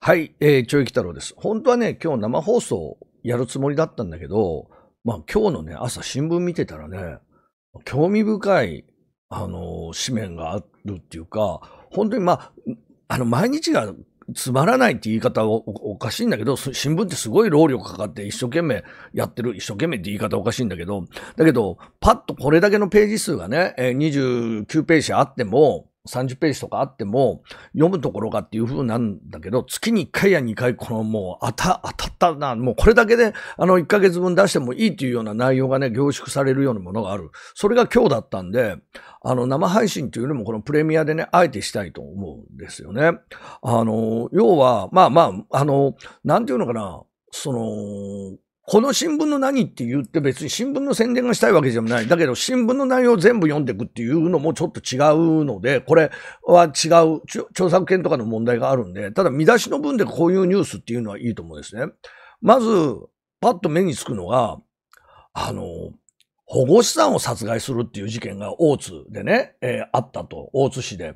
はい、えー、いき太郎です。本当はね、今日生放送やるつもりだったんだけど、まあ今日のね、朝新聞見てたらね、興味深い、あのー、紙面があるっていうか、本当にまあ、あの、毎日がつまらないって言い方おかしいんだけど、新聞ってすごい労力かかって一生懸命やってる、一生懸命って言い方おかしいんだけど、だけど、パッとこれだけのページ数がね、29ページあっても、30ページとかあっても、読むところがっていう風なんだけど、月に1回や2回、このもう、あた、当たったな、もうこれだけで、あの、1ヶ月分出してもいいっていうような内容がね、凝縮されるようなものがある。それが今日だったんで、あの、生配信っていうよりも、このプレミアでね、あえてしたいと思うんですよね。あの、要は、まあまあ、あの、なんていうのかな、その、この新聞の何って言って別に新聞の宣伝がしたいわけじゃない。だけど新聞の内容を全部読んでいくっていうのもちょっと違うので、これは違う、著作権とかの問題があるんで、ただ見出しの分でこういうニュースっていうのはいいと思うんですね。まず、パッと目につくのが、あの、保護資産を殺害するっていう事件が大津でね、えー、あったと、大津市で。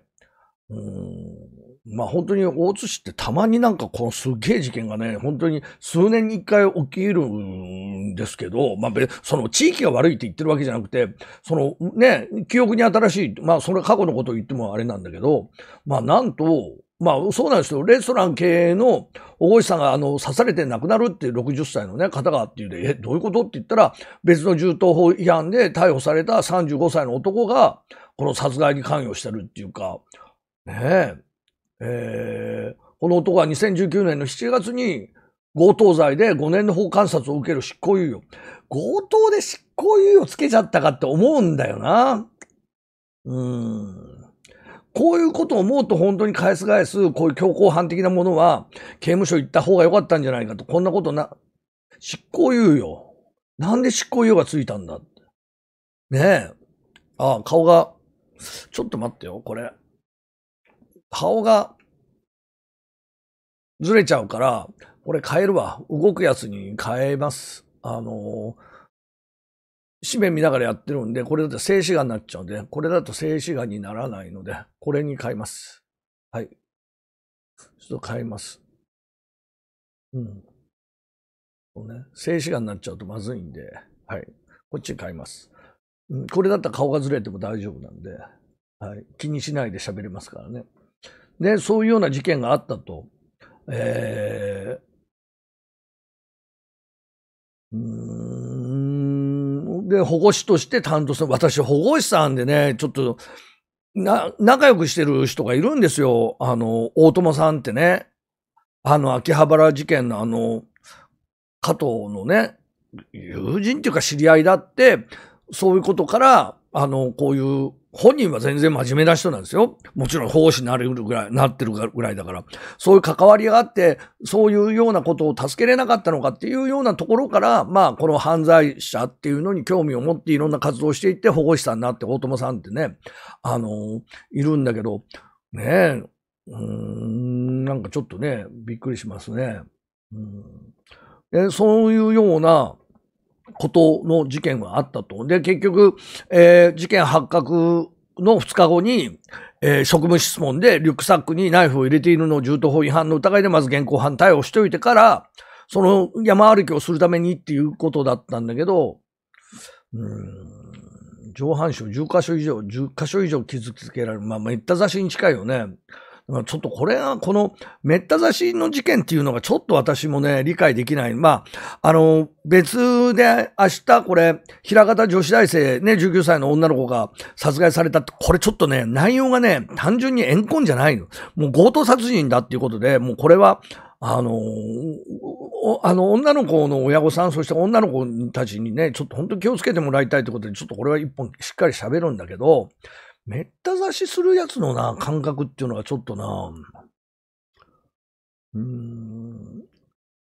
うんまあ本当に大津市ってたまになんかこのすっげえ事件がね、本当に数年に一回起きるんですけど、まあその地域が悪いって言ってるわけじゃなくて、そのね、記憶に新しい、まあそれ過去のことを言ってもあれなんだけど、まあなんと、まあそうなんですよ。レストラン経営の大越さんがあの刺されて亡くなるっていう60歳のね方がっていうで、え、どういうことって言ったら別の銃刀法違反で逮捕された35歳の男がこの殺害に関与してるっていうか、ねえ。えー、この男は2019年の7月に強盗罪で5年の法観察を受ける執行猶予。強盗で執行猶予つけちゃったかって思うんだよな。うん。こういうことを思うと本当に返す返す、こういう強行犯的なものは、刑務所行った方が良かったんじゃないかと。こんなことな、執行猶予。なんで執行猶予がついたんだねえ。ああ、顔が、ちょっと待ってよ、これ。顔がずれちゃうから、これ変えるわ。動くやつに変えます。あのー、紙面見ながらやってるんで、これだと静止画になっちゃうんで、これだと静止画にならないので、これに変えます。はい。ちょっと変えます。うん。そうね。静止画になっちゃうとまずいんで、はい。こっちに変えます。うん、これだったら顔がずれても大丈夫なんで、はい。気にしないで喋れますからね。ね、そういうような事件があったと。えー、うんで、保護士として担当する。私、保護士さんでね、ちょっと、な、仲良くしてる人がいるんですよ。あの、大友さんってね。あの、秋葉原事件のあの、加藤のね、友人っていうか知り合いだって、そういうことから、あの、こういう本人は全然真面目な人なんですよ。もちろん奉仕になるぐらい、なってるぐらいだから。そういう関わりがあって、そういうようなことを助けれなかったのかっていうようなところから、まあ、この犯罪者っていうのに興味を持っていろんな活動をしていって保護士さんになって大友さんってね、あの、いるんだけど、ねえ、うん、なんかちょっとね、びっくりしますね。うん、えそういうような、ことの事件があったと。で、結局、えー、事件発覚の2日後に、えー、職務質問でリュックサックにナイフを入れているのを銃刀法違反の疑いでまず現行犯逮捕しておいてから、その山歩きをするためにっていうことだったんだけど、うん、上半身10箇所以上、10箇所以上傷つけられる。まあ、めった雑誌に近いよね。ちょっとこれは、この、めった刺しの事件っていうのがちょっと私もね、理解できない。まあ、あの、別で明日これ、平方女子大生ね、19歳の女の子が殺害されたって、これちょっとね、内容がね、単純に怨恨じゃないの。もう強盗殺人だっていうことで、もうこれは、あの、あの、女の子の親御さん、そして女の子たちにね、ちょっと本当に気をつけてもらいたいってことで、ちょっとこれは一本しっかり喋るんだけど、めった刺しするやつのな、感覚っていうのはちょっとな、うーん、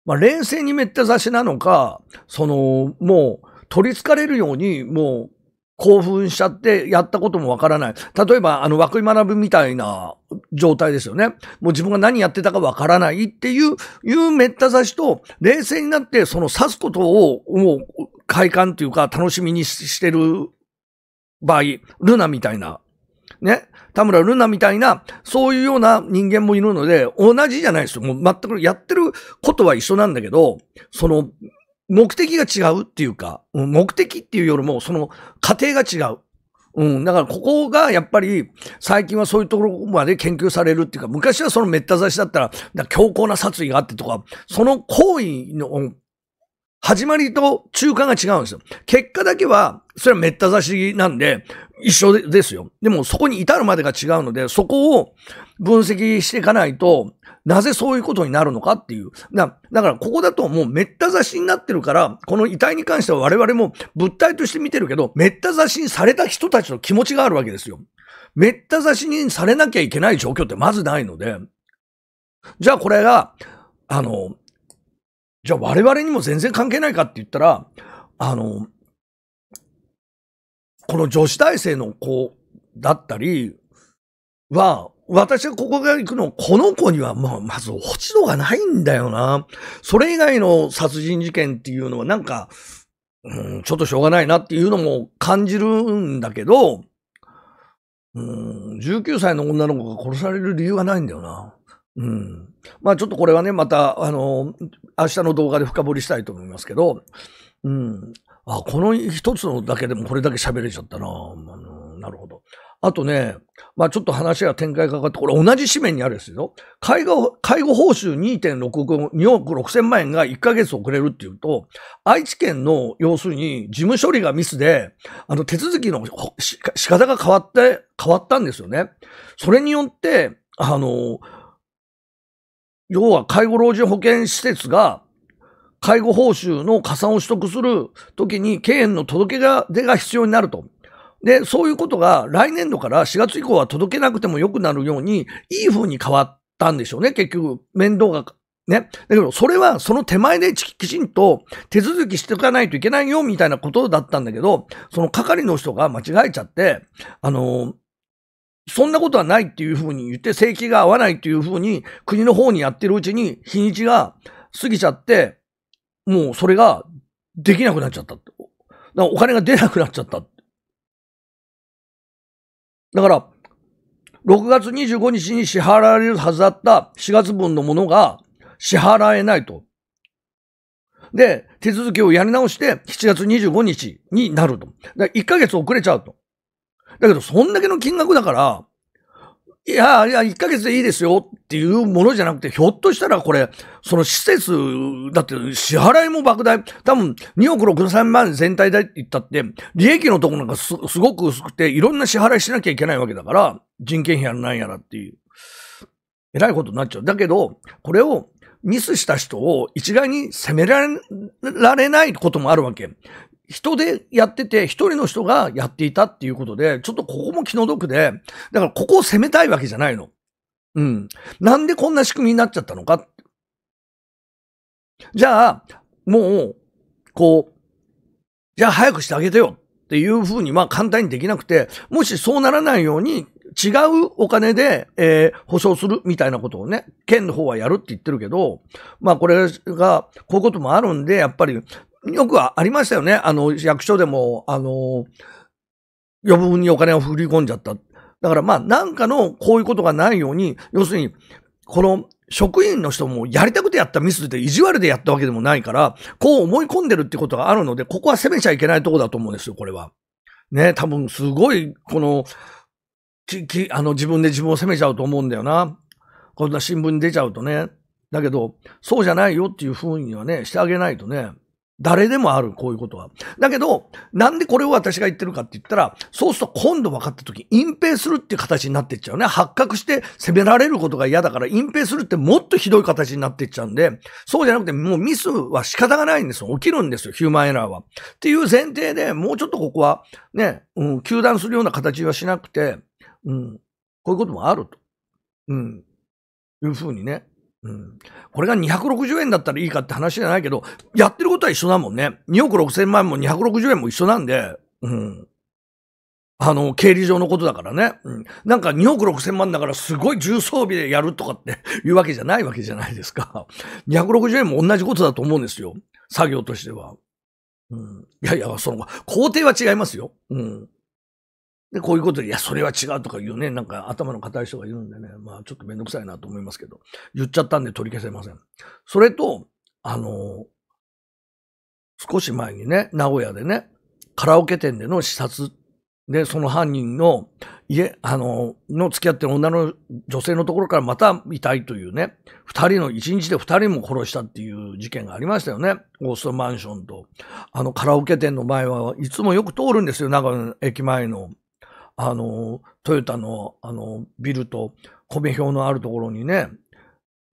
まあ、冷静にめった刺しなのか、その、もう、取りつかれるように、もう、興奮しちゃってやったこともわからない。例えば、あの、枠井学みたいな状態ですよね。もう自分が何やってたかわからないっていう、いうめった刺しと、冷静になってその刺すことを、もう、快感というか楽しみにしてる場合、ルナみたいなね、田村ルナみたいな、そういうような人間もいるので、同じじゃないですよ。もう全くやってることは一緒なんだけど、その、目的が違うっていうか、目的っていうよりも、その、過程が違う。うん。だから、ここが、やっぱり、最近はそういうところまで研究されるっていうか、昔はそのめった刺しだったら、ら強硬な殺意があってとか、その行為の始まりと中間が違うんですよ。結果だけは、それはめった刺しなんで、一緒ですよ。でもそこに至るまでが違うので、そこを分析していかないと、なぜそういうことになるのかっていう。だだから、ここだともうめった刺しになってるから、この遺体に関しては我々も物体として見てるけど、めった刺しにされた人たちの気持ちがあるわけですよ。めった刺しにされなきゃいけない状況ってまずないので、じゃあこれが、あの、じゃあ我々にも全然関係ないかって言ったら、あの、この女子大生の子だったりは、私がここから行くの、この子には、まあ、まず落ち度がないんだよな。それ以外の殺人事件っていうのはなんか、うん、ちょっとしょうがないなっていうのも感じるんだけど、うん、19歳の女の子が殺される理由がないんだよな。うん。まあちょっとこれはね、また、あの、明日の動画で深掘りしたいと思いますけど、うん。あ、この一つのだけでもこれだけ喋れちゃったな、あのなるほど。あとね、まあちょっと話が展開かかって、これ同じ紙面にあるですよ。介護、介護報酬2.6億、2億6千万円が1ヶ月遅れるっていうと、愛知県の、要するに事務処理がミスで、あの手続きの仕方が変わって、変わったんですよね。それによって、あの、要は介護老人保健施設が、介護報酬の加算を取得するときに、経営の届け出が必要になると。で、そういうことが来年度から4月以降は届けなくても良くなるように、いい風に変わったんでしょうね、結局。面倒がね。だけど、それはその手前できちんと手続きしておかないといけないよ、みたいなことだったんだけど、その係の人が間違えちゃって、あのそんなことはないっていうふうに言って、正規が合わないっていうふうに、国の方にやってるうちに、日にちが過ぎちゃって、もうそれができなくなっちゃった。だからお金が出なくなっちゃった。だから、6月25日に支払われるはずだった4月分のものが支払えないと。で、手続きをやり直して7月25日になると。だ1ヶ月遅れちゃうと。だけど、そんだけの金額だから、いや、いや、1ヶ月でいいですよっていうものじゃなくて、ひょっとしたらこれ、その施設、だって支払いも莫大、多分2億6千万全体で言ったって、利益のとこなんかすすごく薄くて、いろんな支払いしなきゃいけないわけだから、人件費やらないやらっていう。えらいことになっちゃう。だけど、これをミスした人を一概に責められないこともあるわけ。人でやってて、一人の人がやっていたっていうことで、ちょっとここも気の毒で、だからここを攻めたいわけじゃないの。うん。なんでこんな仕組みになっちゃったのか。じゃあ、もう、こう、じゃあ早くしてあげてよっていうふうにまあ簡単にできなくて、もしそうならないように違うお金で、えー、保証するみたいなことをね、県の方はやるって言ってるけど、まあこれが、こういうこともあるんで、やっぱりよくありましたよね。あの、役所でも、あの、余分にお金を振り込んじゃった。だからまあ、なんかのこういうことがないように、要するに、この職員の人もやりたくてやったミスで意地悪でやったわけでもないから、こう思い込んでるってことがあるので、ここは責めちゃいけないとこだと思うんですよ、これは。ね、多分すごい、この、き、き、あの自分で自分を責めちゃうと思うんだよな。こんな新聞に出ちゃうとね。だけど、そうじゃないよっていう風にはね、してあげないとね。誰でもある、こういうことは。だけど、なんでこれを私が言ってるかって言ったら、そうすると今度分かった時、隠蔽するっていう形になってっちゃうね。発覚して責められることが嫌だから、隠蔽するってもっとひどい形になってっちゃうんで、そうじゃなくて、もうミスは仕方がないんですよ。起きるんですよ、ヒューマンエラーは。っていう前提で、もうちょっとここは、ね、うん、休断するような形はしなくて、うん、こういうこともあると。うん、いうふうにね、これが260円だったらいいかって話じゃないけど、やってることは一緒だもんね。2億6千万も260円も一緒なんで、うん。あの、経理上のことだからね。うん。なんか2億6千万だからすごい重装備でやるとかって いうわけじゃないわけじゃないですか。260円も同じことだと思うんですよ。作業としては。うん。いやいや、その、工程は違いますよ。うん。で、こういうことで、いや、それは違うとか言うね、なんか頭の硬い人がいるんでね、まあちょっとめんどくさいなと思いますけど、言っちゃったんで取り消せません。それと、あの、少し前にね、名古屋でね、カラオケ店での視察で、その犯人の家、あの、の付き合ってる女の女性のところからまた遺体というね、二人の、一日で二人も殺したっていう事件がありましたよね。オーストマンションと。あのカラオケ店の前はいつもよく通るんですよ、長野駅前のあの、トヨタの、あの、ビルと、米表のあるところにね、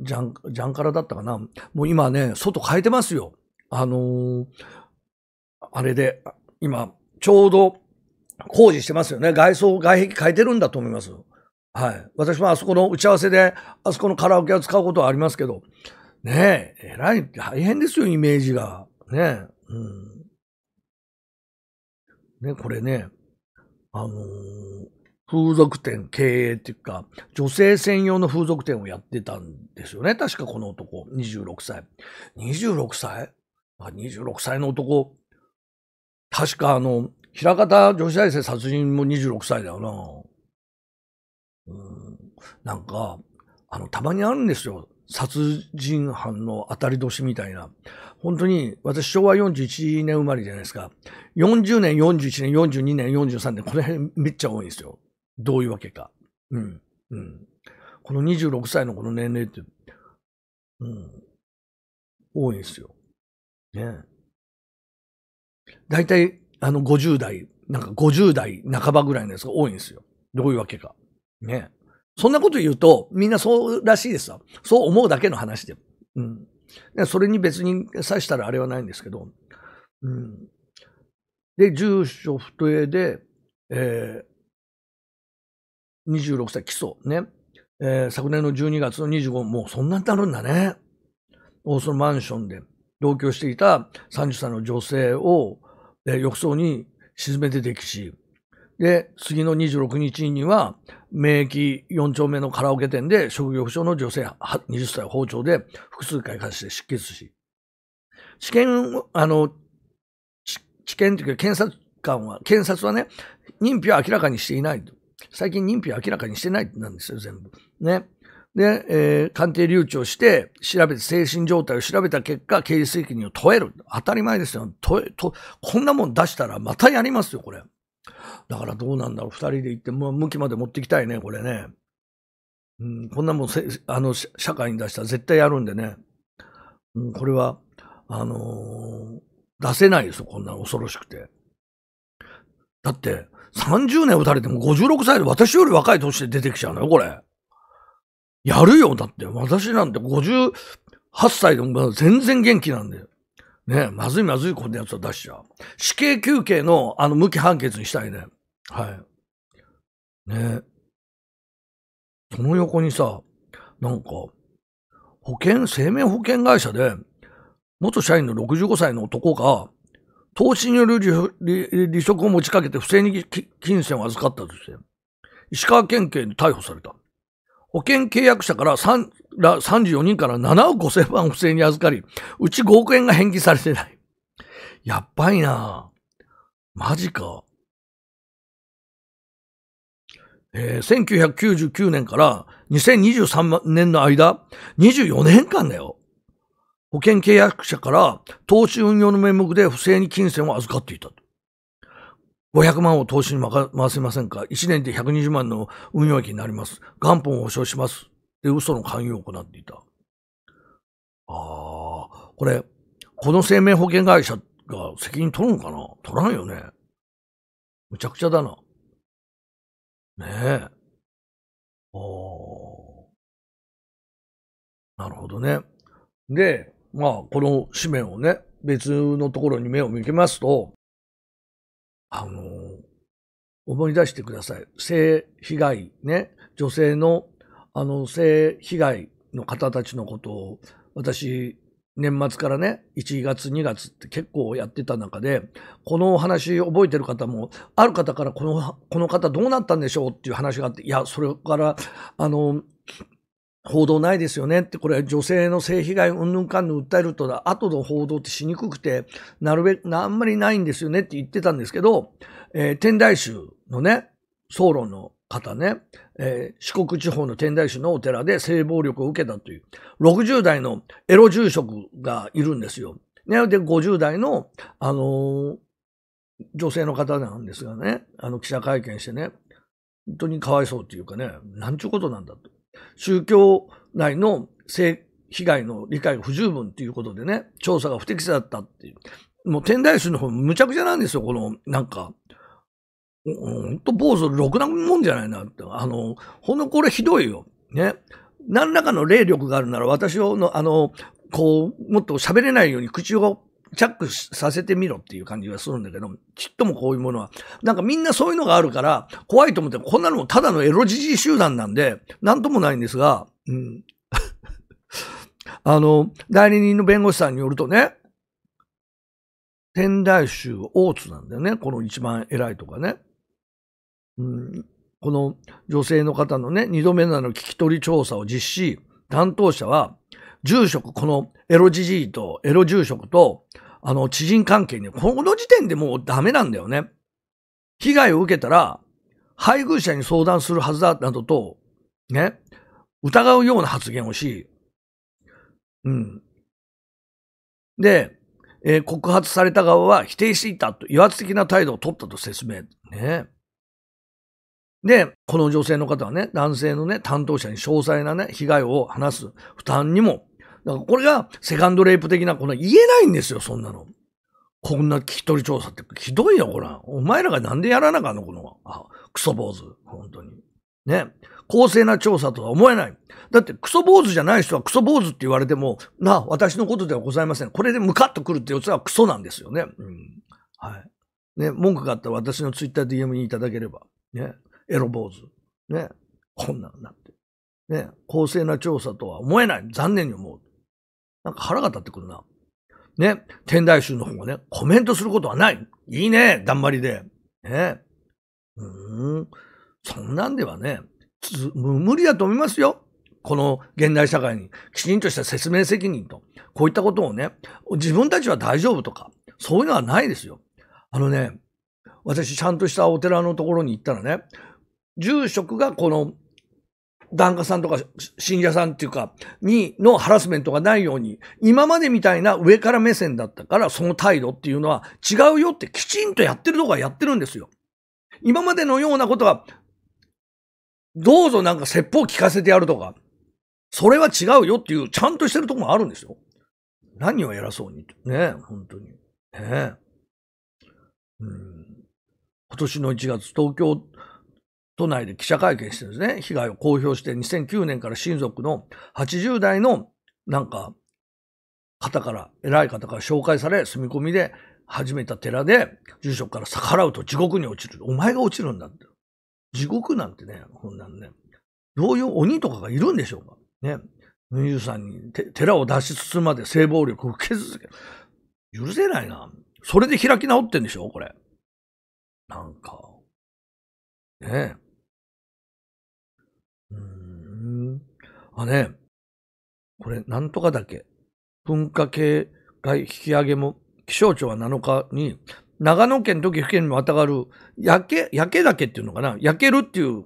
ジャン、ジャンカラだったかな。もう今ね、外変えてますよ。あのー、あれで、今、ちょうど工事してますよね。外装、外壁変えてるんだと思います。はい。私もあそこの打ち合わせで、あそこのカラオケを使うことはありますけど、ねえ、えらい、大変ですよ、イメージが。ねえ、うん。ね、これね、あのー、風俗店経営っていうか、女性専用の風俗店をやってたんですよね。確かこの男、26歳。26歳あ ?26 歳の男、確かあの、平方女子大生殺人も26歳だよな。うん、なんか、あの、たまにあるんですよ。殺人犯の当たり年みたいな、本当に私昭和41年生まれじゃないですか。40年、41年、42年、43年、この辺めっちゃ多いんですよ。どういうわけか。うん。うん。この26歳のこの年齢って、うん。多いんですよ。ね大体、あの、50代、なんか50代半ばぐらいのやつが多いんですよ。どういうわけか。ねそんなこと言うと、みんなそうらしいですわ。そう思うだけの話で。うん。それに別に刺したらあれはないんですけど。うん。で、住所不定で、えー、26歳起訴。ね。えー、昨年の12月の25、もうそんなになるんだね。そのマンションで同居していた30歳の女性を、えー、浴槽に沈めて溺死。で、次の26日には、免疫4丁目のカラオケ店で職業不詳の女性20歳を包丁で複数回発して失血し、試験、あの、知見というか検察官は、検察はね、認否を明らかにしていない最近認否を明らかにしてないなんですよ、全部。ね。で、えー、鑑定留置をして、調べて、精神状態を調べた結果、刑事責任を問える。当たり前ですよ。問え、と、こんなもん出したらまたやりますよ、これ。だからどうなんだろう。二人で行って、向きまで持ってきたいね、これね。うん、こんなもんせ、あの、社会に出したら絶対やるんでね。うん、これは、あのー、出せないですよ、こんな恐ろしくて。だって、30年打たれても56歳で私より若い年で出てきちゃうのよ、これ。やるよ、だって。私なんて58歳でも全然元気なんだよ。ね、まずいまずいこんなやつを出しちゃう。死刑求刑の、あの、無期判決にしたいね。はい。ね。その横にさ、なんか、保険、生命保険会社で、元社員の65歳の男が、投資による離職を持ちかけて不正に金銭を預かったとして、石川県警に逮捕された。保険契約者から3ら34人から7億5千万不正に預かり、うち5億円が返金されてない。やっばいなマジか。えー、1999年から2023年の間、24年間だよ。保険契約者から投資運用の名目で不正に金銭を預かっていた500万を投資に回せませんか ?1 年で120万の運用益になります。元本を保証します。で、嘘の勧誘を行っていた。ああ、これ、この生命保険会社が責任取るのかな取らんよね。むちゃくちゃだな。ねえ。おなるほどね。で、まあ、この紙面をね、別のところに目を向けますと、あのー、思い出してください。性被害ね、女性のあの、性被害の方たちのことを、私、年末からね、1月、2月って結構やってた中で、このお話覚えてる方も、ある方からこの、この方どうなったんでしょうっていう話があって、いや、それから、あの、報道ないですよねって、これ女性の性被害うんぬんかんぬん訴えると、後の報道ってしにくくて、なるべく、あんまりないんですよねって言ってたんですけど、えー、天台宗のね、総論の方ね、えー、四国地方の天台宗のお寺で性暴力を受けたという、60代のエロ住職がいるんですよ。ね、で、50代の、あのー、女性の方なんですがね、あの、記者会見してね、本当にかわいそうっていうかね、なんちゅうことなんだと。宗教内の性被害の理解が不十分っていうことでね、調査が不適切だったっていう。もう天台宗の方むちゃくちゃなんですよ、この、なんか、本当、坊主、ろくなもんじゃないなって。あの、ほんのこれひどいよ。ね。何らかの霊力があるなら私をの、あの、こう、もっと喋れないように口をチャックさせてみろっていう感じがするんだけど、ちっともこういうものは。なんかみんなそういうのがあるから、怖いと思って、こんなのもただのエロじじ集団なんで、なんともないんですが、うん。あの、代理人の弁護士さんによるとね、天台宗大津なんだよね、この一番偉いとかね。うん、この女性の方のね、二度目なの聞き取り調査を実施、担当者は、住職、このエロじじいと、エロ住職と、あの、知人関係に、この時点でもうダメなんだよね。被害を受けたら、配偶者に相談するはずだ、などと、ね、疑うような発言をし、うん。で、えー、告発された側は否定していたと、威圧的な態度を取ったと説明。ね。で、この女性の方はね、男性のね、担当者に詳細なね、被害を話す負担にも、だからこれがセカンドレイプ的な、この言えないんですよ、そんなの。こんな聞き取り調査って、ひどいよ、これ。お前らがなんでやらなかんの、この、あクソ坊主。本当に。ね。公正な調査とは思えない。だって、クソ坊主じゃない人はクソ坊主って言われても、なあ、私のことではございません。これでムカッとくるってやつはクソなんですよね。うん。はい。ね、文句があったら私のツイッター DM にいただければ。ね。エロ坊主。ね。こんなんなって。ね。公正な調査とは思えない。残念に思う。なんか腹が立ってくるな。ね。天台宗の方がね、コメントすることはない。いいね。だんまりで。ね。うん。そんなんではね、無理だと思いますよ。この現代社会にきちんとした説明責任と、こういったことをね、自分たちは大丈夫とか、そういうのはないですよ。あのね、私ちゃんとしたお寺のところに行ったらね、住職がこの檀家さんとか信者さんっていうか、に、のハラスメントがないように、今までみたいな上から目線だったから、その態度っていうのは違うよってきちんとやってるとこはやってるんですよ。今までのようなことは、どうぞなんか説法を聞かせてやるとか、それは違うよっていう、ちゃんとしてるとこもあるんですよ。何を偉そうに。ね本当に。ねうん。今年の1月、東京、都内で記者会見してですね、被害を公表して2009年から親族の80代のなんか方から、偉い方から紹介され、住み込みで始めた寺で、住職から逆らうと地獄に落ちる。お前が落ちるんだって。地獄なんてね、こんなんね。どういう鬼とかがいるんでしょうかね。ヌユさんに寺を脱出するまで性暴力を受け続け、許せないな。それで開き直ってんでしょこれ。なんか。ねえ。うーん。あ、ねこれ、なんとかだけ。噴火警戒引き上げも、気象庁は7日に、長野県と岐阜県にまたがる、焼け、焼け岳っていうのかな焼けるっていう、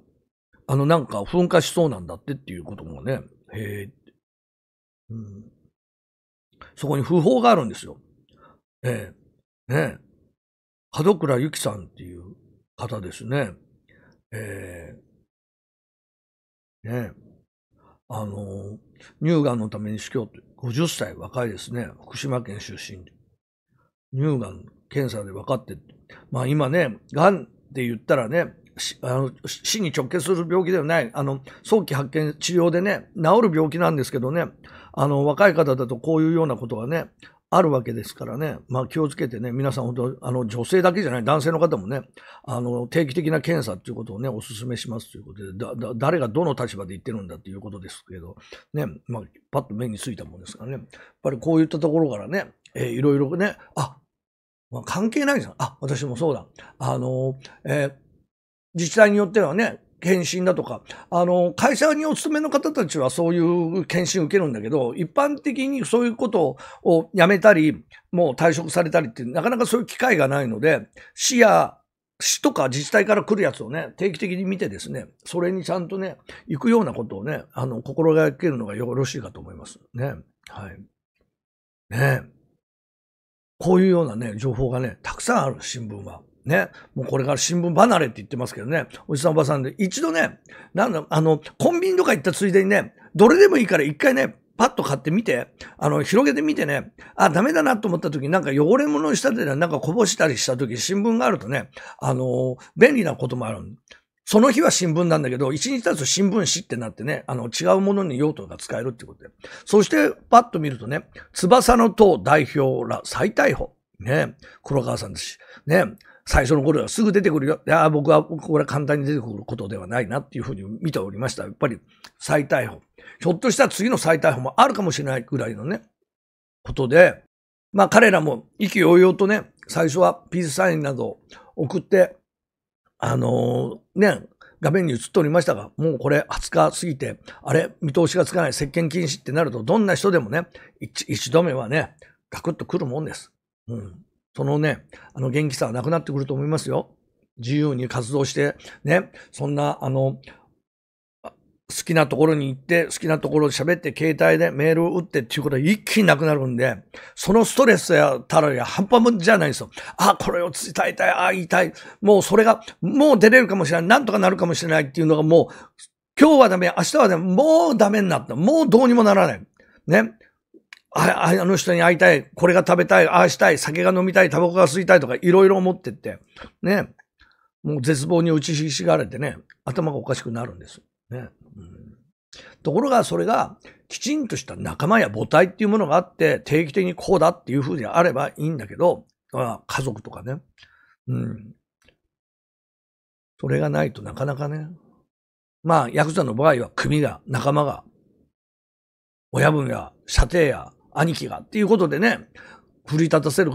あのなんか噴火しそうなんだってっていうこともね、へえ、うん。そこに訃報があるんですよ。ええ、ねえ。門倉由紀さんっていう方ですね。えー、ねあの、乳がんのために死去って、50歳若いですね。福島県出身で。乳がん検査で分かってって。まあ今ね、がんって言ったらね、あの死に直結する病気ではない、あの、早期発見、治療でね、治る病気なんですけどね、あの、若い方だとこういうようなことがね、あるわけですからね、まあ、気をつけてね、皆さん本当、あの女性だけじゃない、男性の方もね、あの定期的な検査ということをね、お勧めしますということで、だだ誰がどの立場で言ってるんだということですけど、ね、まあ、パッと目についたもんですからね、やっぱりこういったところからね、えー、いろいろね、あまあ、関係ないじですあ私もそうだ、あの、えー、自治体によってはね、検診だとか、あの、会社にお勤めの方たちはそういう検診を受けるんだけど、一般的にそういうことをやめたり、もう退職されたりって、なかなかそういう機会がないので、市や、市とか自治体から来るやつをね、定期的に見てですね、それにちゃんとね、行くようなことをね、あの、心がけるのがよろしいかと思いますね。はい。ねこういうようなね、情報がね、たくさんある新聞は。ね、もうこれから新聞離れって言ってますけどね、おじさんおばさんで、一度ね、なんだ、あの、コンビニとか行ったついでにね、どれでもいいから一回ね、パッと買ってみて、あの、広げてみてね、あ、ダメだなと思った時になんか汚れ物にしたでなんかこぼしたりした時、新聞があるとね、あの、便利なこともある。その日は新聞なんだけど、一日経つと新聞紙ってなってね、あの、違うものに用途が使えるってことで。そして、パッと見るとね、翼の党代表ら再逮捕。ね、黒川さんですし。ね、最初の頃はすぐ出てくるよ。いや、僕は、これ簡単に出てくることではないなっていうふうに見ておりました。やっぱり再逮捕。ひょっとしたら次の再逮捕もあるかもしれないぐらいのね、ことで、まあ彼らも意気揚々とね、最初はピースサインなど送って、あのー、ね、画面に映っておりましたが、もうこれ20日過ぎて、あれ、見通しがつかない、接見禁止ってなると、どんな人でもね、一度目はね、ガクッと来るもんです。うん。そのね、あの元気さはなくなってくると思いますよ。自由に活動して、ね、そんな、あの、好きなところに行って、好きなところで喋って、携帯でメールを打ってっていうことは一気になくなるんで、そのストレスやたらや半端もじゃないですよ。あ、これを伝えたい、あ、言いたい。もうそれが、もう出れるかもしれない、なんとかなるかもしれないっていうのがもう、今日はダメ、明日はダメ、もうダメになった。もうどうにもならない。ね。ああの人に会いたい、これが食べたい、ああしたい、酒が飲みたい、タバコが吸いたいとかいろいろ思ってって、ね、もう絶望に打ちひしがれてね、頭がおかしくなるんです。ね、うん、ところがそれがきちんとした仲間や母体っていうものがあって定期的にこうだっていうふうにあればいいんだけど、あ家族とかね、うん。それがないとなかなかね。まあ、ヤクザの場合は組が、仲間が、親分や、射程や、兄貴がっていうことでね、奮い立たせる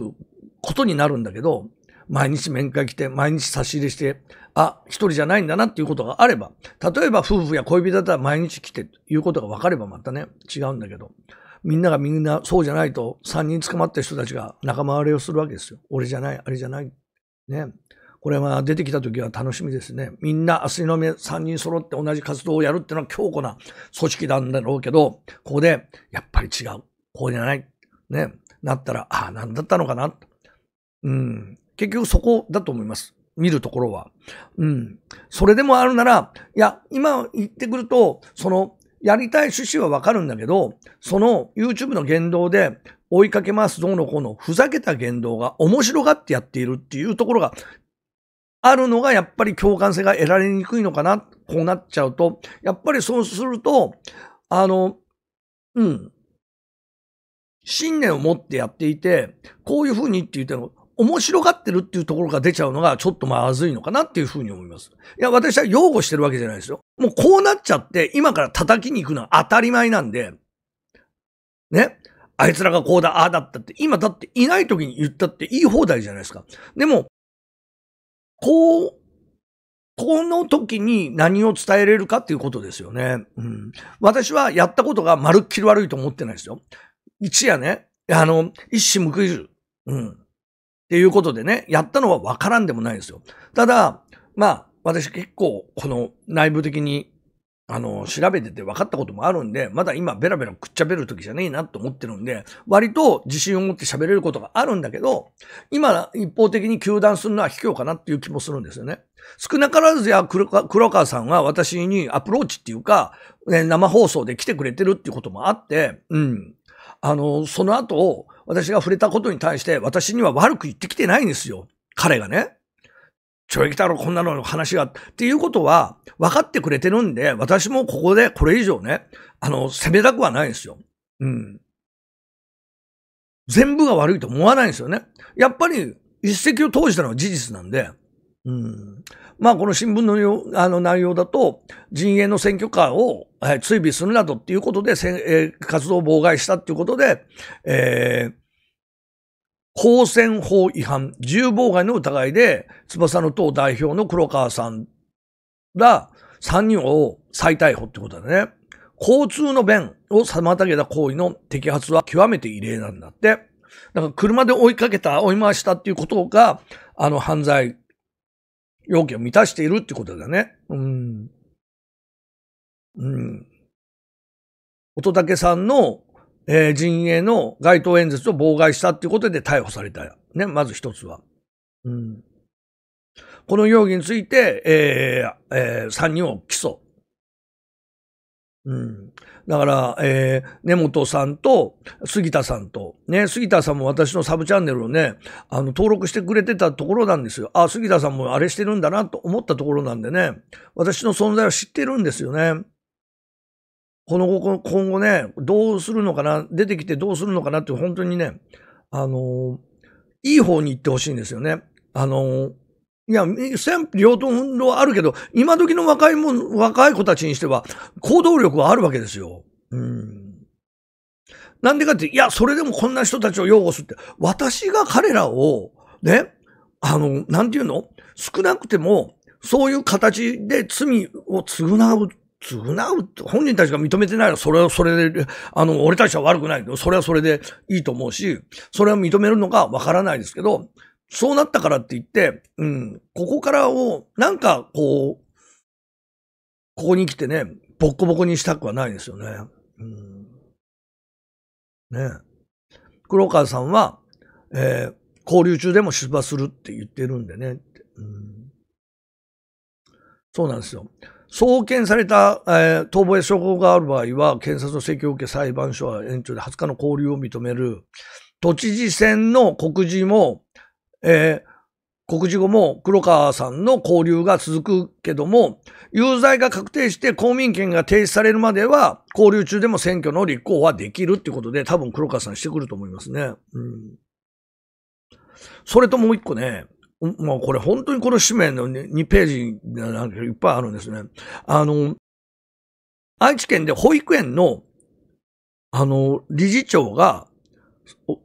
ことになるんだけど、毎日面会来て、毎日差し入れして、あ、一人じゃないんだなっていうことがあれば、例えば夫婦や恋人だったら毎日来てということが分かればまたね、違うんだけど、みんながみんなそうじゃないと、3人捕まった人たちが仲間割れをするわけですよ。俺じゃない、あれじゃない。ね。これは出てきた時は楽しみですね。みんな明日の目3人揃って同じ活動をやるっていうのは強固な組織なんだろうけど、ここでやっぱり違う。こうじゃない。ね。なったら、ああ、なんだったのかな。うん。結局そこだと思います。見るところは。うん。それでもあるなら、いや、今言ってくると、その、やりたい趣旨はわかるんだけど、その YouTube の言動で追いかけますどうのこうのふざけた言動が面白がってやっているっていうところがあるのがやっぱり共感性が得られにくいのかな、こうなっちゃうと、やっぱりそうすると、あの、うん、信念を持ってやっていて、こういうふうにって言っても、面白がってるっていうところが出ちゃうのがちょっとまずいのかなっていうふうに思います。いや、私は擁護してるわけじゃないですよ。もうこうなっちゃって今から叩きに行くのは当たり前なんで、ね。あいつらがこうだ、ああだったって、今だっていない時に言ったって言い放題じゃないですか。でも、こう、この時に何を伝えれるかっていうことですよね。うん。私はやったことがまるっきり悪いと思ってないですよ。一夜ね、あの、一矢報いる。うん。っていうことでね、やったのはわからんでもないですよ。ただ、まあ、私結構、この内部的に、あの、調べてて分かったこともあるんで、まだ今ベラベラくっちゃべる時じゃねえなと思ってるんで、割と自信を持って喋れることがあるんだけど、今一方的に休断するのは卑怯かなっていう気もするんですよね。少なからずや黒川さんは私にアプローチっていうか、ね、生放送で来てくれてるっていうこともあって、うん。あの、その後、私が触れたことに対して、私には悪く言ってきてないんですよ。彼がね。ちょい来たろ、こんなのの話が。っていうことは、分かってくれてるんで、私もここでこれ以上ね、あの、責めたくはないんですよ。うん。全部が悪いと思わないんですよね。やっぱり、一石を投じたのは事実なんで、まあ、この新聞のあの内容だと、陣営の選挙カーを、追尾するなどっていうことで、えー、活動を妨害したっていうことで、えー、公選法違反、自由妨害の疑いで、翼の党代表の黒川さんら3人を再逮捕ってことだね。交通の便を妨げた行為の摘発は極めて異例なんだって。だから車で追いかけた、追い回したっていうことが、あの犯罪要件を満たしているってことだね。うん。うん。乙武さんの、えー、陣営の街頭演説を妨害したっていうことで逮捕された。ね、まず一つは。うん。この容疑について、えー、えー、3人を起訴。うん。だから、えー、根本さんと杉田さんと、ね、杉田さんも私のサブチャンネルをね、あの、登録してくれてたところなんですよ。あ、杉田さんもあれしてるんだなと思ったところなんでね、私の存在は知ってるんですよね。この後、今後ね、どうするのかな、出てきてどうするのかなって、本当にね、あのー、いい方に行ってほしいんですよね。あのー、いや、戦両党はあるけど、今時の若いもん、若い子たちにしては、行動力はあるわけですよ。うん。なんでかって、いや、それでもこんな人たちを擁護するって、私が彼らを、ね、あの、なんていうの少なくても、そういう形で罪を償う、償うって、本人たちが認めてないら、それはそれで、あの、俺たちは悪くないけど、それはそれでいいと思うし、それは認めるのかわからないですけど、そうなったからって言って、うん、ここからを、なんかこう、ここに来てね、ボッコボコにしたくはないですよね。うん、ね黒川さんは、えー、交流中でも出馬するって言ってるんでね。うん、そうなんですよ。送検された、えー、逃亡や証拠がある場合は、検察の請求を受け裁判所は延長で20日の交流を認める。都知事選の告示も、えー、告示後も黒川さんの交流が続くけども、有罪が確定して公民権が停止されるまでは、交流中でも選挙の立候補はできるってことで、多分黒川さんしてくると思いますね。うん。それともう一個ね、まあこれ本当にこの紙面の2ページなんかいっぱいあるんですね。あの、愛知県で保育園の、あの、理事長が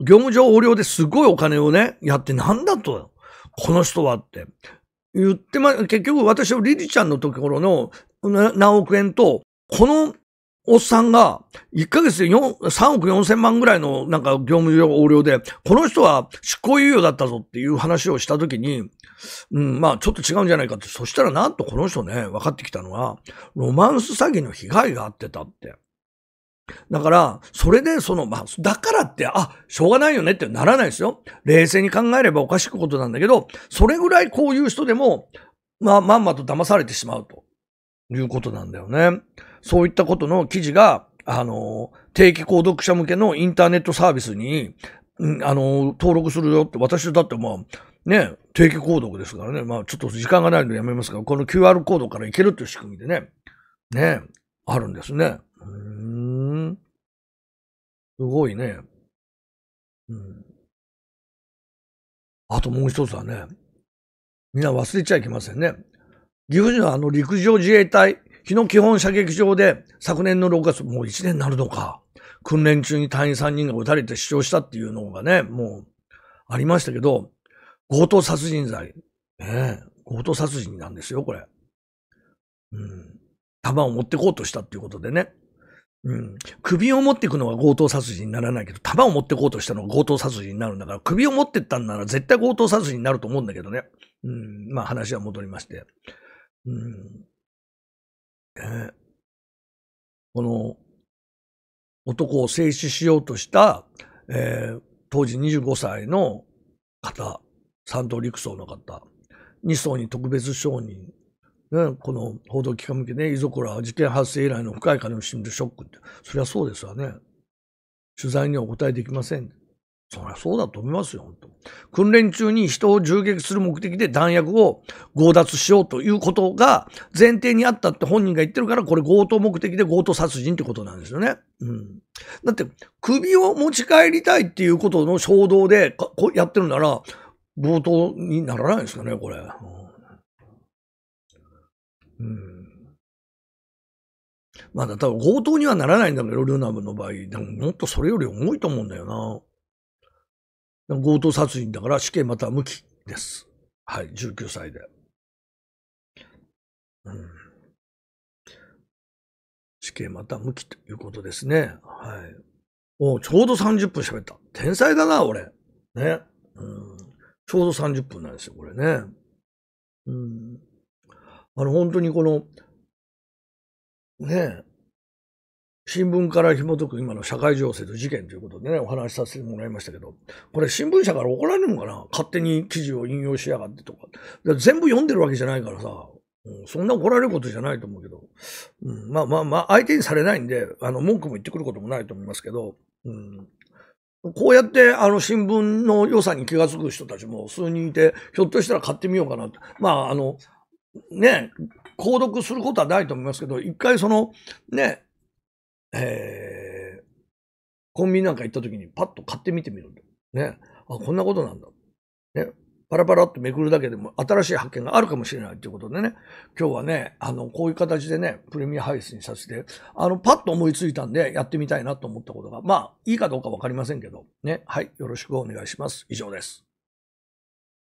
業務上横領ですごいお金をね、やってなんだと、この人はって。言ってま、結局私はリリちゃんのところの何億円と、このおっさんが、1ヶ月で3億4千万ぐらいのなんか業務上横領で、この人は執行猶予だったぞっていう話をしたときに、うん、まあちょっと違うんじゃないかって、そしたらなんとこの人ね、分かってきたのは、ロマンス詐欺の被害があってたって。だから、それでその、まあ、だからって、あ、しょうがないよねってならないですよ。冷静に考えればおかしくことなんだけど、それぐらいこういう人でも、まあ、まんまと騙されてしまうということなんだよね。そういったことの記事が、あの、定期購読者向けのインターネットサービスに、うん、あの、登録するよって、私だってまあ、ね、定期購読ですからね、まあちょっと時間がないのでやめますが、この QR コードからいけるという仕組みでね、ね、あるんですね。すごいね。うん。あともう一つはね、みんな忘れちゃいけませんね。岐阜市のあの陸上自衛隊、日野基本射撃場で昨年の6月、もう1年になるのか、訓練中に隊員3人が撃たれて死傷したっていうのがね、もうありましたけど、強盗殺人罪。ね強盗殺人なんですよ、これ。うん。弾を持ってこうとしたっていうことでね。首を持っていくのが強盗殺人にならないけど、弾を持ってこうとしたのが強盗殺人になるんだから、首を持っていったんなら絶対強盗殺人になると思うんだけどね。うん。まあ話は戻りまして。うん。えー、この、男を制止しようとした、えー、当時25歳の方、三刀陸曹の方、二曹に特別承認ね、この報道機関向けね、遺族らは事件発生以来の深いをしみとショックって、そりゃそうですわね。取材にはお答えできません。そりゃそうだと思いますよ、本当。訓練中に人を銃撃する目的で弾薬を強奪しようということが前提にあったって本人が言ってるから、これ強盗目的で強盗殺人ってことなんですよね。うん。だって、首を持ち帰りたいっていうことの衝動でやってるなら、強盗にならないですかね、これ。うんうん。まだ多分強盗にはならないんだけど、ルナムの場合。でももっとそれより重いと思うんだよな。強盗殺人だから死刑また無期です。はい、19歳で。うん。死刑また無期ということですね。はい。おちょうど30分喋った。天才だな、俺。ね。うん。ちょうど30分なんですよ、これね。うん。あの、本当にこの、ねえ、新聞から紐解く今の社会情勢と事件ということでね、お話しさせてもらいましたけど、これ新聞社から怒られるのかな勝手に記事を引用しやがってとか。か全部読んでるわけじゃないからさ、うん、そんな怒られることじゃないと思うけど、うん、まあまあまあ、相手にされないんで、あの、文句も言ってくることもないと思いますけど、うん、こうやってあの新聞の良さに気が付く人たちも数人いて、ひょっとしたら買ってみようかなと。まあ、あの、ね、購読することはないと思いますけど、一回その、ね、えー、コンビニなんか行った時にパッと買ってみてみるね。あ、こんなことなんだ。ね。パラパラっとめくるだけでも新しい発見があるかもしれないということでね、今日はね、あの、こういう形でね、プレミア配信させて、あの、パッと思いついたんでやってみたいなと思ったことが、まあ、いいかどうかわかりませんけど、ね、はい、よろしくお願いします。以上です。